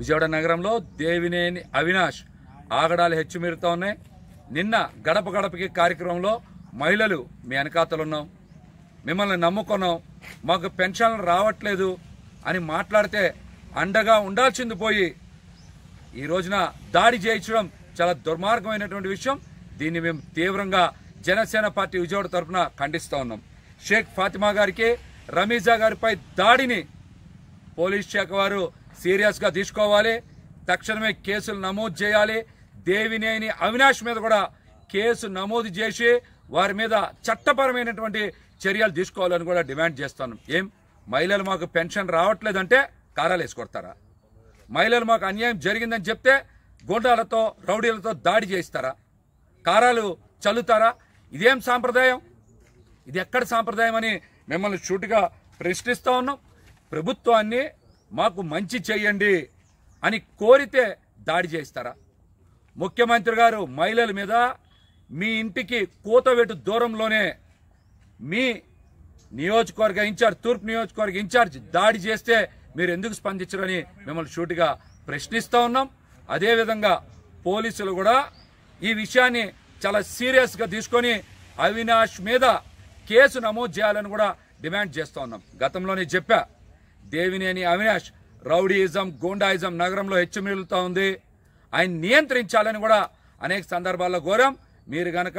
విజయవాడ నగరంలో దేవినేని అవినాష్ ఆగడాలు మీరుతా ఉన్నాయి నిన్న గడప గడపకి కార్యక్రమంలో మహిళలు మీ వెనకాతలు ఉన్నాం మిమ్మల్ని నమ్ముకున్నాం మాకు పెన్షన్లు రావట్లేదు అని మాట్లాడితే అండగా ఉండాల్సింది పోయి ఈ రోజున దాడి చేయించడం చాలా దుర్మార్గమైనటువంటి విషయం దీన్ని మేము తీవ్రంగా జనసేన పార్టీ విజయవాడ తరఫున ఖండిస్తూ ఉన్నాం షేక్ ఫాతిమా గారికి రమీజా గారిపై దాడిని పోలీస్ శాఖ వారు సీరియస్గా తీసుకోవాలి తక్షణమే కేసులు నమోదు చేయాలి దేవినేని అవినాష్ మీద కూడా కేసు నమోదు చేసి వారి మీద చట్టపరమైనటువంటి చర్యలు తీసుకోవాలని కూడా డిమాండ్ చేస్తాను ఏం మహిళలు మాకు పెన్షన్ రావట్లేదంటే కారాలు కొడతారా మహిళలు మాకు అన్యాయం జరిగిందని చెప్తే గుండాలతో రౌడీలతో దాడి చేస్తారా కారాలు చల్లుతారా ఇదేం సాంప్రదాయం ఇది ఎక్కడ సాంప్రదాయం అని మిమ్మల్ని చూటుగా ప్రశ్నిస్తూ ఉన్నాం ప్రభుత్వాన్ని మాకు మంచి చేయండి అని కోరితే దాడి చేస్తారా ముఖ్యమంత్రి గారు మహిళల మీద మీ ఇంటికి కూతవేటు దూరంలోనే మీ నియోజకవర్గ ఇన్ఛార్జ్ తూర్పు నియోజకవర్గ ఇన్ఛార్జ్ దాడి చేస్తే మీరు ఎందుకు స్పందించరని మిమ్మల్ని షూటిగా ప్రశ్నిస్తూ ఉన్నాం అదేవిధంగా పోలీసులు కూడా ఈ విషయాన్ని చాలా సీరియస్గా తీసుకొని అవినాష్ మీద కేసు నమోదు చేయాలని కూడా డిమాండ్ చేస్తూ ఉన్నాం గతంలోనే చెప్పా దేవినేని అవినాష్ రౌడీయిజం గూండాయిజం నగరంలో హెచ్చుమిగులుతూ ఉంది ఆయన నియంత్రించాలని కూడా అనేక సందర్భాల్లో కోరాం మీరు కనుక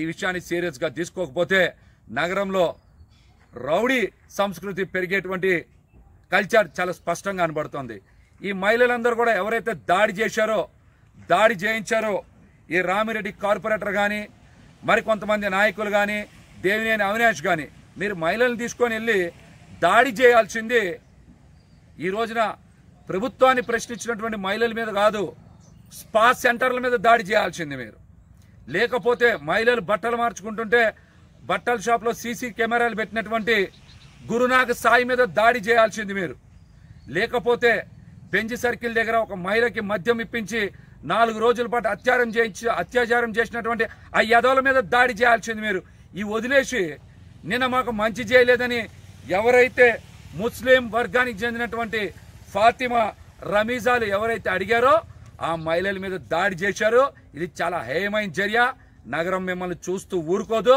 ఈ విషయాన్ని సీరియస్గా తీసుకోకపోతే నగరంలో రౌడీ సంస్కృతి పెరిగేటువంటి కల్చర్ చాలా స్పష్టంగా కనబడుతుంది ఈ మహిళలందరూ కూడా ఎవరైతే దాడి చేశారో దాడి చేయించారో ఈ రామిరెడ్డి కార్పొరేటర్ కానీ మరికొంతమంది నాయకులు కానీ దేవినేని అవినాష్ కానీ మీరు మహిళల్ని తీసుకొని వెళ్ళి దాడి చేయాల్సింది ఈ రోజున ప్రభుత్వాన్ని ప్రశ్నించినటువంటి మహిళల మీద కాదు స్పా సెంటర్ల మీద దాడి చేయాల్సింది మీరు లేకపోతే మహిళలు బట్టలు మార్చుకుంటుంటే బట్టల షాప్లో సీసీ కెమెరాలు పెట్టినటువంటి గురునాగ సాయి మీద దాడి చేయాల్సింది మీరు లేకపోతే పెంజి సర్కిల్ దగ్గర ఒక మహిళకి మద్యం ఇప్పించి నాలుగు రోజుల పాటు అత్యాచారం చేయించి అత్యాచారం చేసినటువంటి ఆ యదవుల మీద దాడి చేయాల్సింది మీరు ఈ వదిలేసి నిన్న మాకు మంచి చేయలేదని ఎవరైతే ముస్లిం వర్గానికి చెందినటువంటి ఫాతిమా రమీజాలు ఎవరైతే అడిగారో ఆ మహిళల మీద దాడి చేశారు ఇది చాలా హేయమైన చర్య నగరం మిమ్మల్ని చూస్తూ ఊరుకోదు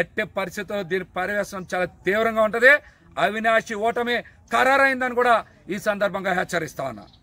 ఎట్టి పరిస్థితుల్లో దీని పర్యవేశనం చాలా తీవ్రంగా ఉంటుంది అవినాశి ఓటమి ఖరారైందని కూడా ఈ సందర్భంగా హెచ్చరిస్తా ఉన్నా